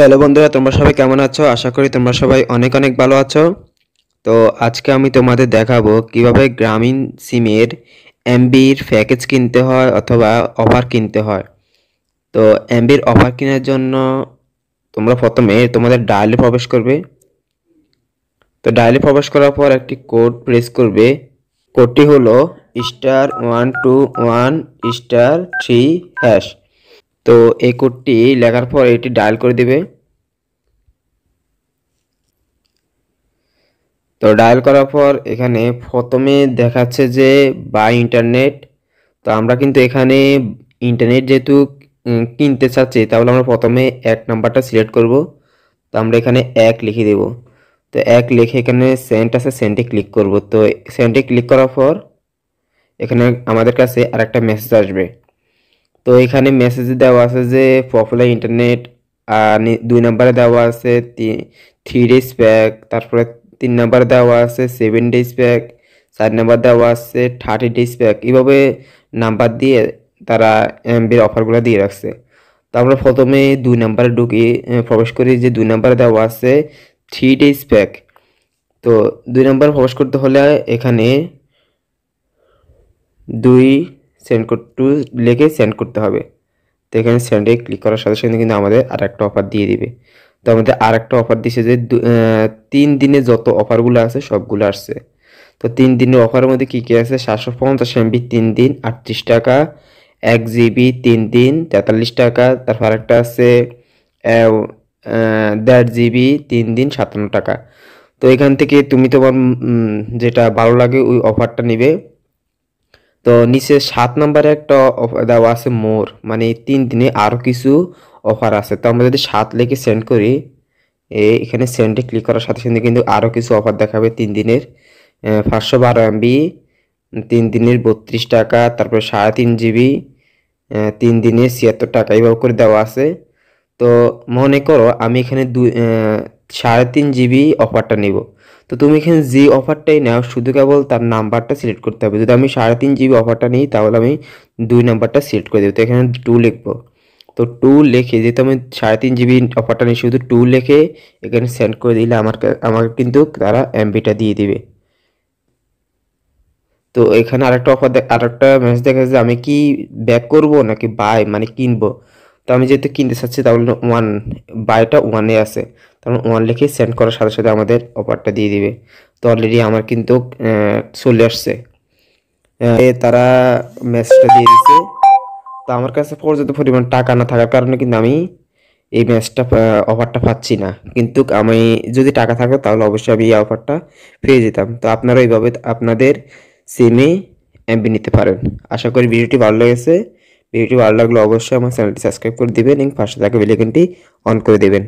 hello বন্ধুরা তোমরা সবাই কেমন আছো আশা করি তোমরা সবাই অনেক অনেক ভালো আছো তো আজকে আমি তোমাদের দেখাবো কিভাবে গ্রামীণ সিমের এমবির প্যাকেজ কিনতে হয় অথবা অফার কিনতে হয় তো এমবির অফার কেনার জন্য তোমরা প্রথমে তোমাদের ডায়ালে প্রবেশ করবে তো ডায়ালে প্রবেশ করার পর একটি কোড প্রেস করবে কোডটি হলো star one two one star three hash তো এই কোডটি লেখার পর এটি ডায়াল করে দেবে তো ডায়াল করার পর এখানে প্রথমে দেখাচ্ছে যে বাই ইন্টারনেট তো আমরা কিন্তু এখানে ইন্টারনেট যেহেতু কিনতে চাচ্ছি তাহলে আমরা প্রথমে এক নাম্বারটা সিলেক্ট করব তো আমরা এখানে এক লিখে দেব তো এক লিখে এখানে সেন্ট আছে সেন্টে ক্লিক করব তো সেন্টে ক্লিক করার পর এখানে আমাদের কাছে আরেকটা মেসেজ আসবে তো এখানে মেসেজে দেওয়া আছে যে পপুলার ইন্টারনেট আর দুই নম্বরে দেওয়া আছে থ্রি ডেজ প্যাক তারপরে তিন নাম্বার দেওয়া আছে সেভেন ডেজ প্যাক চার নাম্বার দেওয়া আছে থার্টি ডেজ প্যাক এভাবে নাম্বার দিয়ে তারা এমবির অফারগুলো দিয়ে রাখছে তো আমরা প্রথমে দুই নাম্বারে ঢুকি প্রবেশ করি যে দুই নাম্বারে দেওয়া আছে থ্রি ডেজ প্যাক তো দুই নাম্বার প্রবেশ করতে হলে এখানে দুই সেন্ড টু লেগে সেন্ড করতে হবে তো এখানে সেন্ডে ক্লিক করার সাথে সাথে কিন্তু আমাদের আর একটা অফার দিয়ে দিবে তো আমাদের আর একটা অফার দিছে যে তিন দিনে যত অফারগুলো আছে সবগুলো আসছে তো তিন দিনের অফারের মধ্যে কী কী আছে সাতশো পঞ্চাশ এমবি তিন দিন আটত্রিশ টাকা এক জিবি তিন দিন তেতাল্লিশ টাকা তারপর একটা আছে দেড় জিবি তিন দিন সাতান্ন টাকা তো এখান থেকে তুমি তোমার যেটা ভালো লাগে ওই অফারটা নেবে তো নিচে সাত নম্বরে একটা অফার দেওয়া আছে মোর মানে তিন দিনে আরও কিছু অফার আছে তো আমরা যদি সাত লেখে সেন্ড করি এখানে সেন্ডে ক্লিক করার সাথে সাথে কিন্তু আরও কিছু অফার দেখাবে তিন দিনের পাঁচশো বারো এমবি তিন দিনের বত্রিশ টাকা তারপরে সাড়ে তিন জিবি তিন দিনের ছিয়াত্তর টাকা এইভাবে করে দেওয়া আছে তো মনে করো আমি এখানে দুই সাড়ে তিন জিবি অফারটা নেব তো তুমি এখানে যে অফারটাই নাও শুধু কেবল তার নাম্বারটা সিলেক্ট করতে হবে যদি আমি সাড়ে তিন জিবি অফারটা নিই তাহলে আমি দুই নাম্বারটা সিলেক্ট করে দেবো তো এখানে টু লিখবো তো টু লেখে যেহেতু আমি সাড়ে তিন জিবি অফারটা নিই শুধু টু লেখে এখানে সেন্ড করে দিলে আমার আমাকে কিন্তু তারা এমবিটা দিয়ে দিবে তো এখানে আরেকটা অফার আরেকটা মেসেজ দেখা যাচ্ছে আমি কি ব্যাক করব নাকি বাই মানে কিনবো তো আমি যেহেতু কিনতে চাচ্ছি তাহলে ওয়ান বায়োটা ওয়ানে আছে তখন ওয়ান লিখে সেন্ড করার সাথে সাথে আমাদের অফারটা দিয়ে দিবে তো অলরেডি আমার কিন্তু চলে আসছে তারা ম্যাচটা দিয়ে দিচ্ছে তো আমার কাছে পর্যাপ্ত পরিমাণ টাকা না থাকার কারণে কিন্তু আমি এই ম্যাচটা অফারটা পাচ্ছি না কিন্তু আমি যদি টাকা থাকতো তাহলে অবশ্যই আমি এই অফারটা পেয়ে যেতাম তো আপনারা এইভাবে আপনাদের সিমে এমবি নিতে পারেন আশা করি ভিডিওটি ভালো লেগেছে ভিডিওটি ভালো লাগলে অবশ্যই আমার চ্যানেলটি সাবস্ক্রাইব করে দেবেন এবং পাশে থাকা বেলাইকনটি অন করে দেবেন